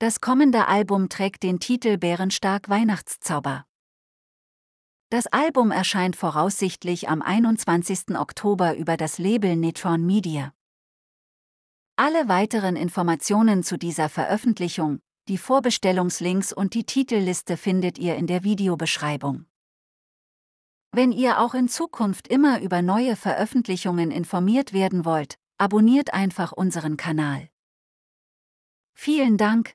Das kommende Album trägt den Titel Bärenstark Weihnachtszauber. Das Album erscheint voraussichtlich am 21. Oktober über das Label Netron Media. Alle weiteren Informationen zu dieser Veröffentlichung, die Vorbestellungslinks und die Titelliste findet ihr in der Videobeschreibung. Wenn ihr auch in Zukunft immer über neue Veröffentlichungen informiert werden wollt, abonniert einfach unseren Kanal. Vielen Dank,